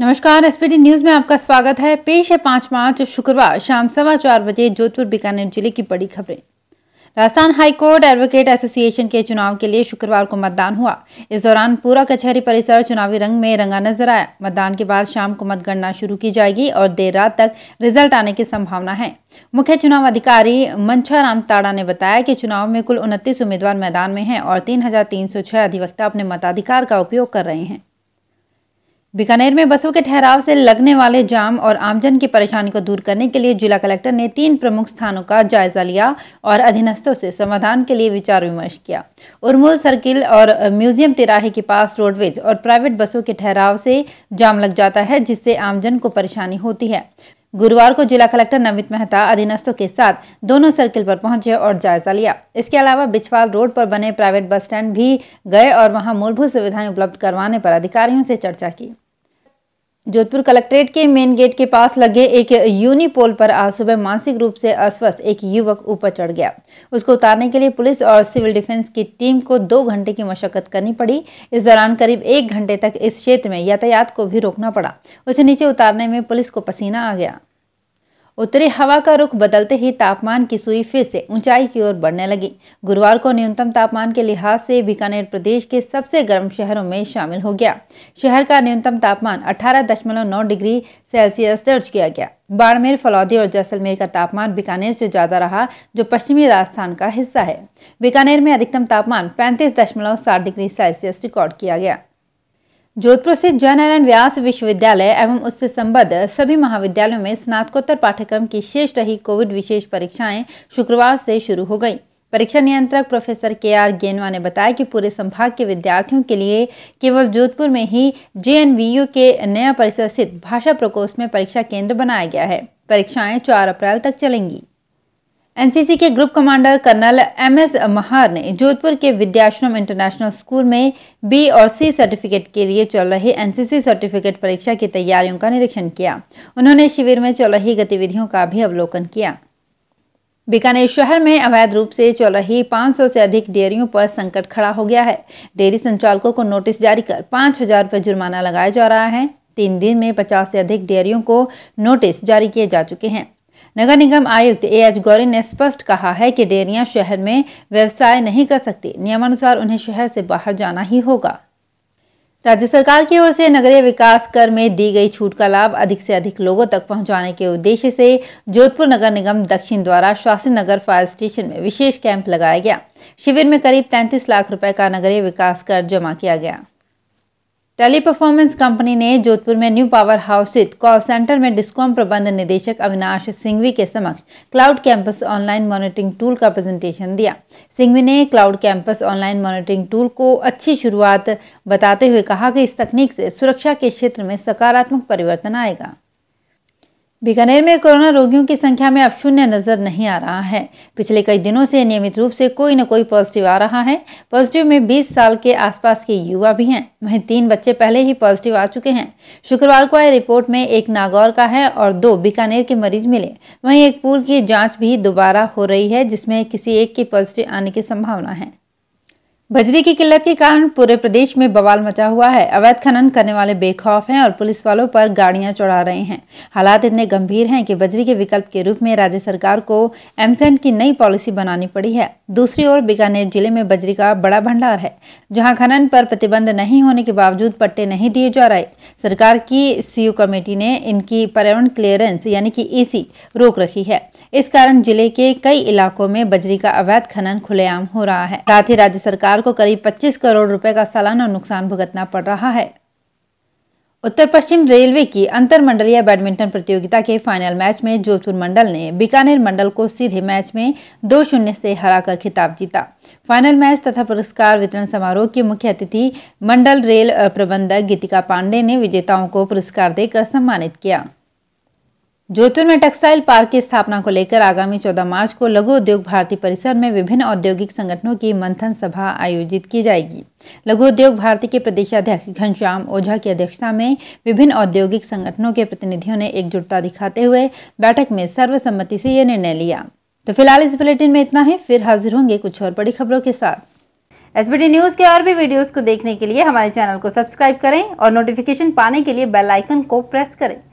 नमस्कार SPT news में आपका स्वागत है पेश है पांच मार्च शुक्रवार शाम सवा चार बजे जोधपुर बीकानेर जिले की बड़ी खबरें राजस्थान हाईकोर्ट एडवोकेट एसोसिएशन के चुनाव के लिए शुक्रवार को मतदान हुआ इस दौरान पूरा कचहरी परिसर चुनावी रंग में रंगा नजर आया मतदान के बाद शाम को मतगणना शुरू की जाएगी और देर रात तक रिजल्ट आने की संभावना है मुख्य चुनाव अधिकारी मंछा राम ताड़ा ने बताया कि चुनाव में कुल उनतीस उम्मीदवार मैदान में हैं और तीन अधिवक्ता अपने मताधिकार का उपयोग कर रहे हैं बीकानेर में बसों के ठहराव से लगने वाले जाम और आमजन की परेशानी को दूर करने के लिए जिला कलेक्टर ने तीन प्रमुख स्थानों का जायजा लिया और अधीनस्थों से समाधान के लिए विचार विमर्श किया उर्मूल सर्किल और म्यूजियम तिराहे के पास रोडवेज और प्राइवेट बसों के ठहराव से जाम लग जाता है जिससे आमजन को परेशानी होती है गुरुवार को जिला कलेक्टर नमित मेहता अधीनस्थों के साथ दोनों सर्किल पर पहुंचे और जायजा लिया इसके अलावा बिछवाल रोड पर बने प्राइवेट बस स्टैंड भी गए और वहां मूलभूत सुविधाएं उपलब्ध करवाने पर अधिकारियों से चर्चा की जोधपुर कलेक्ट्रेट के मेन गेट के पास लगे एक यूनिपोल पर आज सुबह मानसिक रूप से अस्वस्थ एक युवक ऊपर चढ़ गया उसको उतारने के लिए पुलिस और सिविल डिफेंस की टीम को दो घंटे की मशक्कत करनी पड़ी इस दौरान करीब एक घंटे तक इस क्षेत्र में यातायात को भी रोकना पड़ा उसे नीचे उतारने में पुलिस को पसीना आ गया उत्तरी हवा का रुख बदलते ही तापमान की सुई फिर से ऊंचाई की ओर बढ़ने लगी गुरुवार को न्यूनतम तापमान के लिहाज से बीकानेर प्रदेश के सबसे गर्म शहरों में शामिल हो गया शहर का न्यूनतम तापमान 18.9 डिग्री सेल्सियस दर्ज किया गया बाड़मेर फलौदी और जैसलमेर का तापमान बीकानेर से ज़्यादा रहा जो पश्चिमी राजस्थान का हिस्सा है बीकानेर में अधिकतम तापमान पैंतीस डिग्री सेल्सियस रिकॉर्ड किया गया जोधपुर स्थित जयनारायण व्यास विश्वविद्यालय एवं उससे संबद्ध सभी महाविद्यालयों में स्नातकोत्तर पाठ्यक्रम की शेष रही कोविड विशेष परीक्षाएं शुक्रवार से शुरू हो गई परीक्षा नियंत्रक प्रोफेसर के आर गेनवा ने बताया कि पूरे संभाग के विद्यार्थियों के लिए केवल जोधपुर में ही जे के नया परिसर स्थित भाषा प्रकोष्ठ में परीक्षा केंद्र बनाया गया है परीक्षाएं चार अप्रैल तक चलेंगी एनसीसी के group commander colonel M S Mahar ने जोधपुर के विद्याश्रम इंटरनेशनल स्कूल में बी और सी सर्टिफिकेट के लिए चल रही एनसीसी सर्टिफिकेट परीक्षा की तैयारियों का निरीक्षण किया उन्होंने शिविर में चल रही गतिविधियों का भी अवलोकन किया बीकानेर शहर में अवैध रूप से चल रही 500 से अधिक डेयरियों पर संकट खड़ा हो गया है डेयरी संचालकों को नोटिस जारी कर पाँच हजार जुर्माना लगाया जा रहा है तीन दिन में पचास से अधिक डेयरियों को नोटिस जारी किए जा चुके हैं नगर निगम आयुक्त ए एच गौरी ने स्पष्ट कहा है कि डेरियां शहर में व्यवसाय नहीं कर सकती नियमानुसार उन्हें शहर से बाहर जाना ही होगा राज्य सरकार की ओर से नगरीय विकास कर में दी गई छूट का लाभ अधिक से अधिक लोगों तक पहुंचाने के उद्देश्य से जोधपुर नगर निगम दक्षिण द्वारा शासन नगर फायर स्टेशन में विशेष कैंप लगाया गया शिविर में करीब 33 लाख रुपए का नगरीय विकास कर जमा किया गया टेली परफॉर्मेंस कंपनी ने जोधपुर में न्यू पावर हाउस स्थित कॉल सेंटर में डिस्कॉम प्रबंध निदेशक अविनाश सिंघवी के समक्ष cloud campus online monitoring tool का प्रेजेंटेशन दिया सिंघवी ने cloud campus online monitoring tool को अच्छी शुरुआत बताते हुए कहा कि इस तकनीक से सुरक्षा के क्षेत्र में सकारात्मक परिवर्तन आएगा बीकानेर में कोरोना रोगियों की संख्या में अब शून्य नजर नहीं आ रहा है पिछले कई दिनों से नियमित रूप से कोई न कोई पॉजिटिव आ रहा है पॉजिटिव में 20 साल के आसपास के युवा भी हैं वहीं तीन बच्चे पहले ही पॉजिटिव आ चुके हैं शुक्रवार को आई रिपोर्ट में एक नागौर का है और दो बीकानेर के मरीज मिले वहीं एक पूर्व की जाँच भी दोबारा हो रही है जिसमें किसी एक के पॉजिटिव आने की संभावना है बजरी की किल्लत के कारण पूरे प्रदेश में बवाल मचा हुआ है अवैध खनन करने वाले बेखौफ हैं और पुलिस वालों पर गाड़ियां चढ़ा रहे हैं हालात इतने गंभीर हैं कि बजरी के विकल्प के रूप में राज्य सरकार को एमसेंट की नई पॉलिसी बनानी पड़ी है दूसरी ओर बीकानेर जिले में बजरी का बड़ा भंडार है जहाँ खनन पर प्रतिबंध नहीं होने के बावजूद पट्टे नहीं दिए जा रहे सरकार की सीयू कमेटी ने इनकी पर्यावरण क्लियरेंस यानी कि ईसी e रोक रखी है इस कारण जिले के कई इलाकों में बजरी का अवैध खनन खुलेआम हो रहा है साथ ही राज्य सरकार सरकार को करीब 25 करोड़ रुपए का सालाना नुकसान भुगतना पड़ रहा है उत्तर पश्चिम रेलवे की अंतरमंडलीय बैडमिंटन प्रतियोगिता के फाइनल मैच में जोधपुर मंडल ने बीकानेर मंडल को सीधे मैच में दो शून्य से हराकर खिताब जीता फाइनल मैच तथा पुरस्कार वितरण समारोह के मुख्य अतिथि मंडल रेल प्रबंधक गीतिका पांडे ने विजेताओं को पुरस्कार देकर सम्मानित किया जोधपुर में टेक्सटाइल पार्क की स्थापना को लेकर आगामी 14 मार्च को लघु उद्योग भारती परिसर में विभिन्न औद्योगिक संगठनों की मंथन सभा आयोजित की जाएगी लघु उद्योग भारती के प्रदेशाध्यक्ष घनश्याम ओझा की अध्यक्षता में विभिन्न औद्योगिक संगठनों के प्रतिनिधियों ने एकजुटता दिखाते हुए बैठक में सर्वसम्मति से यह निर्णय लिया तो फिलहाल इस बुलेटिन में इतना ही फिर हाजिर होंगे कुछ और बड़ी खबरों के साथ एस न्यूज के और भी वीडियो को देखने के लिए हमारे चैनल को सब्सक्राइब करें और नोटिफिकेशन पाने के लिए बेलाइकन को प्रेस करें